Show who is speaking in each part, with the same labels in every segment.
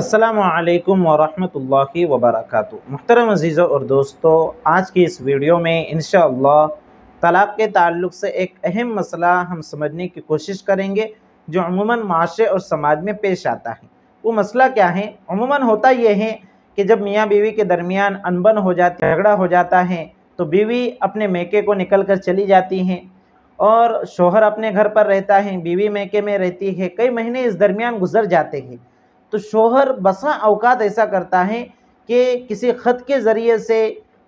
Speaker 1: السلام علیکم ورحمۃ اللہ وبرکاتہ محترم عزیزوں اور دوستو آج کی اس ویڈیو میں انشاءاللہ طلاق کے تعلق سے ایک اہم مسئلہ ہم سمجھنے کی کوشش کریں گے جو عموماً معاشرے اور سماج میں پیش آتا ہے وہ مسئلہ کیا ہے عموماً ہوتا یہ ہے کہ جب میاں بیوی کے درمیان انبن ہو جاتا جھگڑا ہو جاتا ہے تو بیوی اپنے میکے کو نکل کر چلی جاتی ہیں اور شوہر اپنے گھر پر رہتا ہے بیوی میکے میں رہتی ہے کئی مہینے اس درمیان گزر جاتے ہیں تو شوہر بسا اوقات ایسا کرتا ہے کہ کسی خط کے ذریعے سے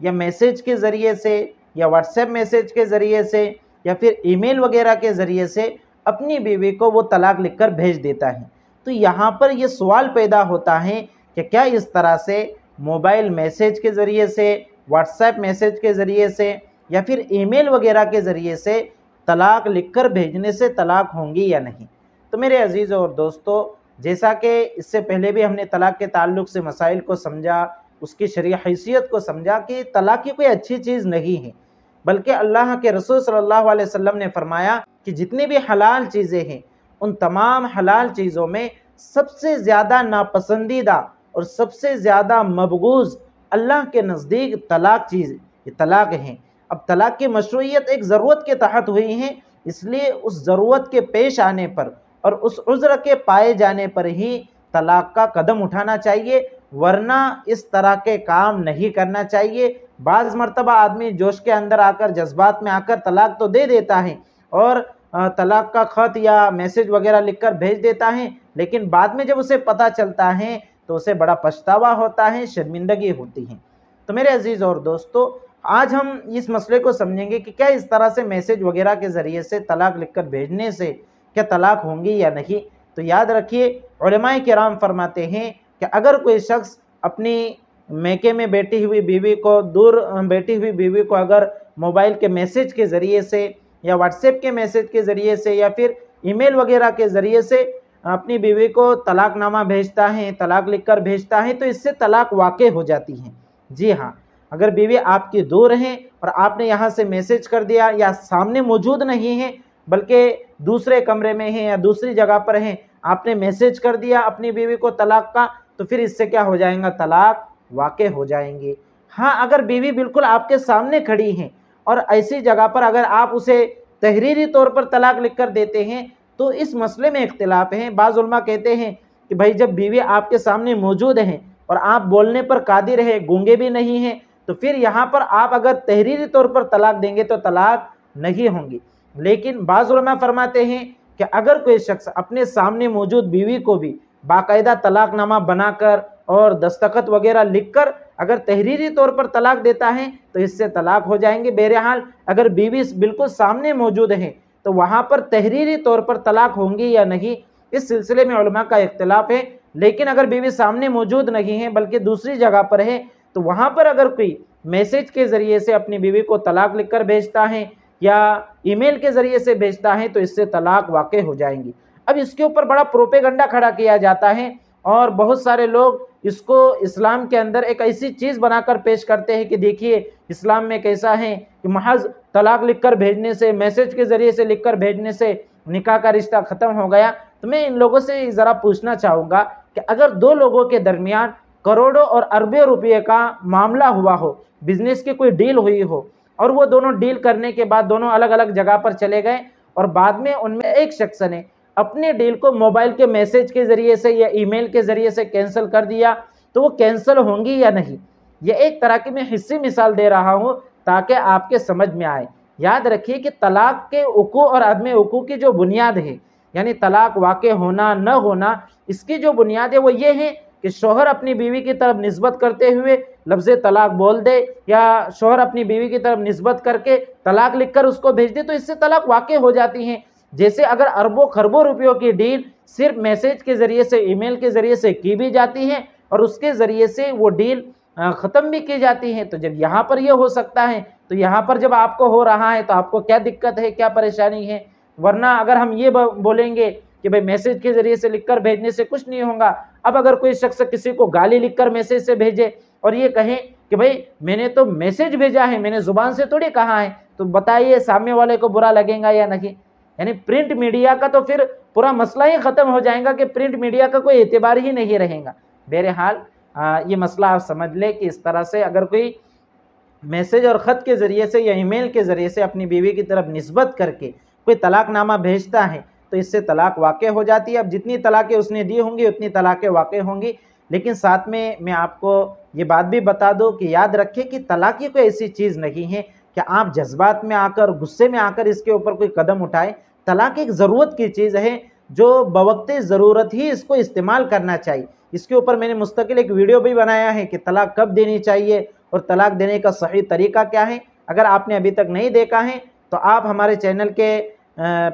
Speaker 1: یا میسیج کے ذریعے سے یا واٹس ایپ میسیج کے ذریعے سے یا پھر ای میل وغیرہ کے ذریعے سے اپنی بیوی کو وہ طلاق لکھ کر بھیج دیتا ہے تو یہاں پر یہ سوال پیدا ہوتا ہے کہ کیا اس طرح سے موبائل میسیج کے ذریعے سے واٹس ایپ میسیج کے ذریعے سے یا پھر ای میل وغیرہ کے ذریعے سے طلاق لکھ کر بھیجنے سے طلاق ہوں گی یا نہیں تو میرے عزیز اور دوستوں جیسا کہ اس سے پہلے بھی ہم نے طلاق کے تعلق سے مسائل کو سمجھا اس کی شرع حیثیت کو سمجھا کہ طلاق کی کوئی اچھی چیز نہیں ہے بلکہ اللہ کے رسول صلی اللہ علیہ وسلم نے فرمایا کہ جتنی بھی حلال چیزیں ہیں ان تمام حلال چیزوں میں سب سے زیادہ ناپسندیدہ اور سب سے زیادہ مبغوض اللہ کے نزدیک طلاق چیز یہ طلاق ہیں اب طلاق کی مشروعیت ایک ضرورت کے تحت ہوئی ہیں اس لیے اس ضرورت کے پیش آنے پر اور اس عذر کے پائے جانے پر ہی طلاق کا قدم اٹھانا چاہیے ورنہ اس طرح کے کام نہیں کرنا چاہیے بعض مرتبہ آدمی جوش کے اندر آ کر جذبات میں آ کر طلاق تو دے دیتا ہے اور طلاق کا خط یا میسج وغیرہ لکھ کر بھیج دیتا ہے لیکن بعد میں جب اسے پتہ چلتا ہے تو اسے بڑا پچھتاوا ہوتا ہے شرمندگی ہوتی ہے تو میرے عزیز اور دوستو آج ہم اس مسئلے کو سمجھیں گے کہ کیا اس طرح سے میسج وغیرہ کے ذریعے سے طلاق لکھ کر بھیجنے سے طلاق ہوں گی یا نہیں تو یاد رکھیے علماء کرام فرماتے ہیں کہ اگر کوئی شخص اپنی میکے میں بیٹھی ہوئی بیوی کو دور بیٹھی ہوئی بیوی کو اگر موبائل کے میسیج کے ذریعے سے یا واٹس ایپ کے میسیج کے ذریعے سے یا پھر ای میل وغیرہ کے ذریعے سے اپنی بیوی کو طلاق نامہ بھیجتا ہے طلاق لکھ کر بھیجتا ہے تو اس سے طلاق واقع ہو جاتی ہیں جی ہاں اگر بیوی آپ کی دور ہیں اور آپ نے یہاں سے میسیج کر دیا یا سامنے موجود نہیں ہیں بلکہ دوسرے کمرے میں ہیں یا دوسری جگہ پر ہیں آپ نے میسج کر دیا اپنی بیوی کو طلاق کا تو پھر اس سے کیا ہو جائیں گا طلاق واقع ہو جائیں گے ہاں اگر بیوی بالکل آپ کے سامنے کھڑی ہیں اور ایسی جگہ پر اگر آپ اسے تحریری طور پر طلاق لکھ کر دیتے ہیں تو اس مسئلے میں اختلاف ہیں بعض علماء کہتے ہیں کہ بھائی جب بیوی آپ کے سامنے موجود ہیں اور آپ بولنے پر قادر ہے گونگے بھی نہیں ہیں تو پھر یہاں پر آپ اگر تحریری طور پر طلاق دیں گے تو طلاق نہیں ہوں گی لیکن بعض علماء فرماتے ہیں کہ اگر کوئی شخص اپنے سامنے موجود بیوی کو بھی باقاعدہ طلاق نامہ بنا کر اور دستخط وغیرہ لکھ کر اگر تحریری طور پر طلاق دیتا ہے تو اس سے طلاق ہو جائیں گے بہرحال اگر بیوی بالکل سامنے موجود ہیں تو وہاں پر تحریری طور پر طلاق ہوں گی یا نہیں اس سلسلے میں علماء کا اختلاف ہے لیکن اگر بیوی سامنے موجود نہیں ہے بلکہ دوسری جگہ پر ہے تو وہاں پر اگر کوئی میسج کے ذریعے سے اپنی بیوی کو طلاق لکھ کر بھیجتا ہے یا ای میل کے ذریعے سے بھیجتا ہے تو اس سے طلاق واقع ہو جائیں گی اب اس کے اوپر بڑا پروپیگنڈا کھڑا کیا جاتا ہے اور بہت سارے لوگ اس کو اسلام کے اندر ایک ایسی چیز بنا کر پیش کرتے ہیں کہ دیکھیے اسلام میں کیسا ہے کہ محض طلاق لکھ کر بھیجنے سے میسج کے ذریعے سے لکھ کر بھیجنے سے نکاح کا رشتہ ختم ہو گیا تو میں ان لوگوں سے ذرا پوچھنا چاہوں گا کہ اگر دو لوگوں کے درمیان کروڑوں اور اربے روپیے کا معاملہ ہوا ہو بزنس کی کوئی ڈیل ہوئی ہو اور وہ دونوں ڈیل کرنے کے بعد دونوں الگ الگ جگہ پر چلے گئے اور بعد میں ان میں ایک شخص نے اپنے ڈیل کو موبائل کے میسج کے ذریعے سے یا ای میل کے ذریعے سے کینسل کر دیا تو وہ کینسل ہوں گی یا نہیں یہ ایک طرح کی میں حصے مثال دے رہا ہوں تاکہ آپ کے سمجھ میں آئے یاد رکھیے کہ طلاق کے اکو اور عدم اکو کی جو بنیاد ہے یعنی طلاق واقع ہونا نہ ہونا اس کی جو بنیاد ہے وہ یہ ہیں کہ شوہر اپنی بیوی کی طرف نسبت کرتے ہوئے لفظ طلاق بول دے یا شوہر اپنی بیوی کی طرف نسبت کر کے طلاق لکھ کر اس کو بھیج دے تو اس سے طلاق واقع ہو جاتی ہیں جیسے اگر اربوں خربوں روپیوں کی ڈیل صرف میسیج کے ذریعے سے ای میل کے ذریعے سے کی بھی جاتی ہے اور اس کے ذریعے سے وہ ڈیل ختم بھی کی جاتی ہے تو جب یہاں پر یہ ہو سکتا ہے تو یہاں پر جب آپ کو ہو رہا ہے تو آپ کو کیا دقت ہے کیا پریشانی ہے ورنہ اگر ہم یہ بولیں گے کہ بھائی میسیج کے ذریعے سے لکھ کر بھیجنے سے کچھ نہیں ہوگا اب اگر کوئی شخص کسی کو گالی لکھ کر میسیج سے بھیجے اور یہ کہیں کہ بھائی میں نے تو میسیج بھیجا ہے میں نے زبان سے تھوڑی کہا ہے تو بتائیے سامنے والے کو برا لگے گا یا نہیں یعنی پرنٹ میڈیا کا تو پھر پورا مسئلہ ہی ختم ہو جائے گا کہ پرنٹ میڈیا کا کوئی اعتبار ہی نہیں رہے گا بہرحال یہ مسئلہ آپ سمجھ لیں کہ اس طرح سے اگر کوئی میسیج اور خط کے ذریعے سے یا ای میل کے ذریعے سے اپنی بیوی کی طرف نسبت کر کے کوئی طلاق نامہ بھیجتا ہے تو اس سے طلاق واقع ہو جاتی ہے اب جتنی طلاقیں اس نے دی ہوں گی اتنی طلاقیں واقع ہوں گی لیکن ساتھ میں میں آپ کو یہ بات بھی بتا دو کہ یاد رکھے کہ طلاقی کوئی ایسی چیز نہیں ہے کہ آپ جذبات میں آ کر غصے میں آ کر اس کے اوپر کوئی قدم اٹھائیں طلاق ایک ضرورت کی چیز ہے جو بوقت ضرورت ہی اس کو استعمال کرنا چاہیے اس کے اوپر میں نے مستقل ایک ویڈیو بھی بنایا ہے کہ طلاق کب دینی چاہیے اور طلاق دینے کا صحیح طریقہ کیا ہے اگر آپ نے ابھی تک نہیں دیکھا ہے تو آپ ہمارے چینل کے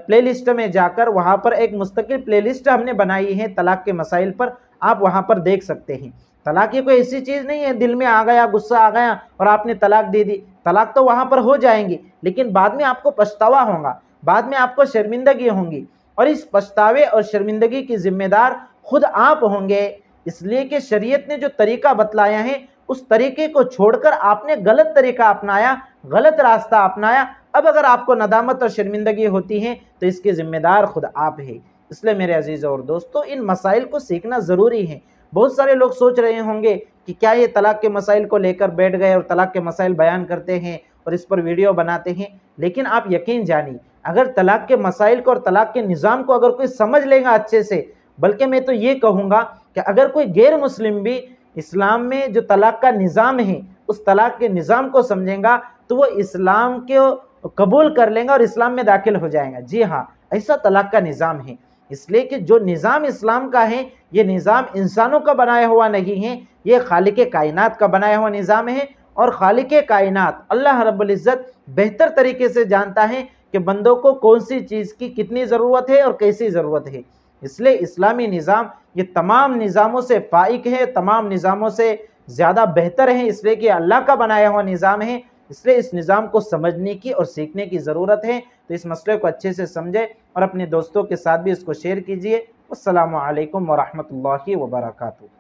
Speaker 1: پلے لسٹ میں جا کر وہاں پر ایک مستقل پلے لسٹ ہم نے بنائی ہے طلاق کے مسائل پر آپ وہاں پر دیکھ سکتے ہیں طلاق یہ کوئی ایسی چیز نہیں ہے دل میں آ گیا غصہ آ گیا اور آپ نے طلاق دے دی طلاق تو وہاں پر ہو جائیں گی لیکن بعد میں آپ کو پچھتاوا ہوں گا بعد میں آپ کو شرمندگی ہوں گی اور اس پچھتاوے اور شرمندگی کی ذمہ دار خود آپ ہوں گے اس لیے کہ شریعت نے جو طریقہ بتلایا ہے اس طریقے کو چھوڑ کر آپ نے غلط طریقہ اپنایا غلط راستہ اپنایا اب اگر آپ کو ندامت اور شرمندگی ہوتی ہے تو اس کے ذمہ دار خود آپ ہے اس لیے میرے عزیز اور دوستو ان مسائل کو سیکھنا ضروری ہے بہت سارے لوگ سوچ رہے ہوں گے کہ کیا یہ طلاق کے مسائل کو لے کر بیٹھ گئے اور طلاق کے مسائل بیان کرتے ہیں اور اس پر ویڈیو بناتے ہیں لیکن آپ یقین جانی اگر طلاق کے مسائل کو اور طلاق کے نظام کو اگر کوئی سمجھ لے گا اچھے سے بلکہ میں تو یہ کہوں گا کہ اگر کوئی غیر مسلم بھی اسلام میں جو طلاق کا نظام ہے اس طلاق کے نظام کو سمجھیں گا تو وہ اسلام کو قبول کر لیں گا اور اسلام میں داخل ہو جائیں گا جی ہاں ایسا طلاق کا نظام ہے اس لیے کہ جو نظام اسلام کا ہے یہ نظام انسانوں کا بنایا ہوا نہیں ہے یہ خالق کائنات کا بنایا ہوا نظام ہے اور خالق کائنات اللہ رب العزت بہتر طریقے سے جانتا ہے کہ بندوں کو کون سی چیز کی کتنی ضرورت ہے اور کیسی ضرورت ہے اس لیے اسلامی نظام یہ تمام نظاموں سے فائق ہے تمام نظاموں سے زیادہ بہتر ہے اس لیے کہ اللہ کا بنایا ہوا نظام ہے اس لیے اس نظام کو سمجھنے کی اور سیکھنے کی ضرورت ہے تو اس مسئلے کو اچھے سے سمجھے اور اپنے دوستوں کے ساتھ بھی اس کو شیئر کیجیے السلام علیکم ورحمۃ اللہ وبرکاتہ